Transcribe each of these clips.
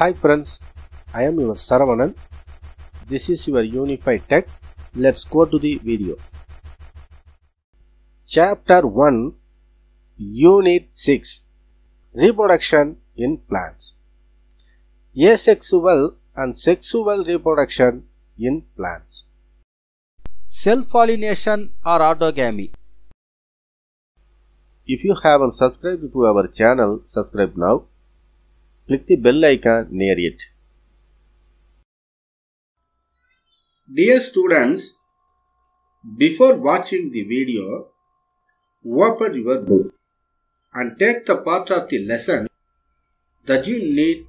Hi friends, I am your Saravanan. This is your Unify Tech. Let's go to the video. Chapter 1 Unit 6 Reproduction in Plants Asexual and sexual reproduction in plants. Self-pollination or autogamy If you haven't subscribed to our channel, subscribe now click the bell icon near it. Dear students, before watching the video, open your book and take the part of the lesson that you need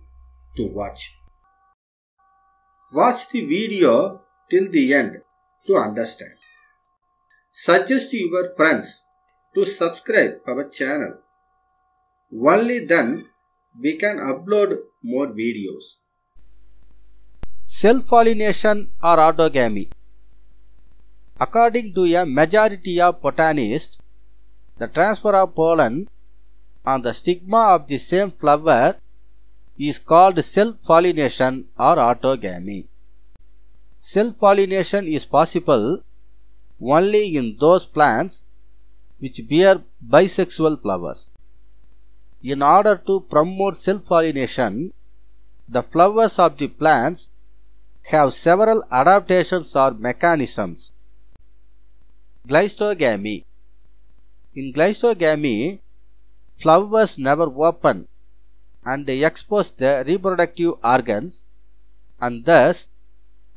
to watch. Watch the video till the end to understand. Suggest your friends to subscribe our channel. Only then we can upload more videos. Self-pollination or autogamy According to a majority of botanists, the transfer of pollen on the stigma of the same flower is called self-pollination or autogamy. Self-pollination is possible only in those plants which bear bisexual flowers in order to promote self-pollination, the flowers of the plants have several adaptations or mechanisms. Glystogamy In glystogamy, flowers never open and they expose their reproductive organs and thus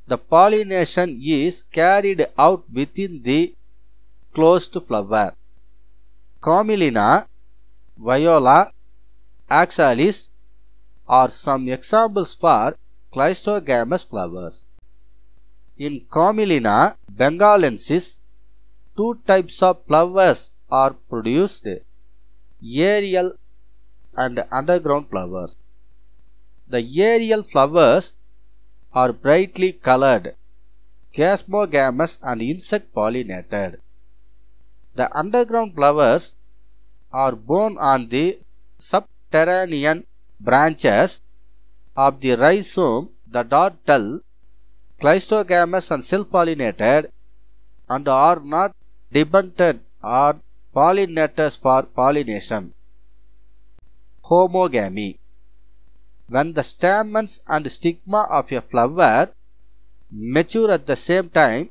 the pollination is carried out within the closed flower. Camelina, Viola, Oxalis are some examples for cleistogamous flowers. In Comelina bengalensis, two types of flowers are produced, aerial and underground flowers. The aerial flowers are brightly colored, gasmogamous and insect pollinated. The underground flowers are borne on the sub subterranean branches of the rhizome, the dartel, cleistogamous and self-pollinated and are not dependent on pollinators for pollination. Homogamy When the stamens and stigma of a flower mature at the same time,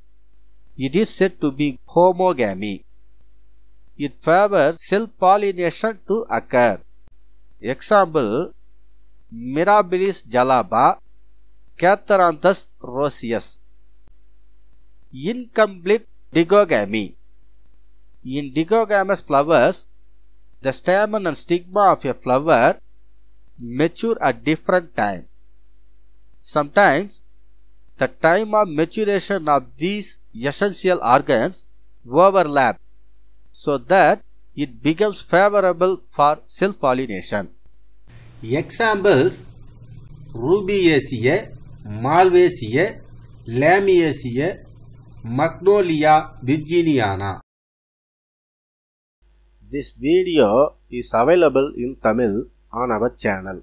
it is said to be homogamy. It favors self-pollination to occur. Example Mirabilis jalaba, Catharanthus roseus. Incomplete digogamy. In digogamous flowers, the stamen and stigma of a flower mature at different time. Sometimes, the time of maturation of these essential organs overlap so that it becomes favorable for self-pollination. Examples ரூபியேசிய மால்வேசிய லேமியேசிய மக்னோலியா விர்ஜீனியானா This video is available in Tamil on our channel.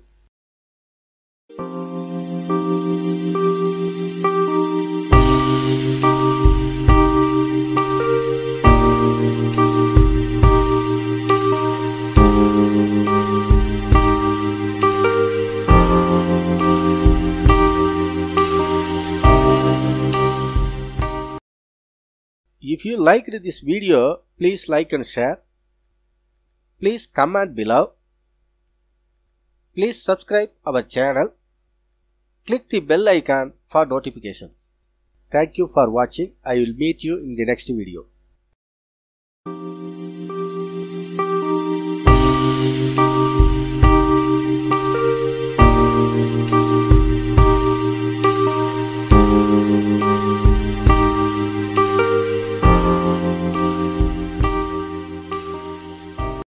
If you liked this video, please like and share. Please comment below. Please subscribe our channel. Click the bell icon for notification. Thank you for watching. I will meet you in the next video.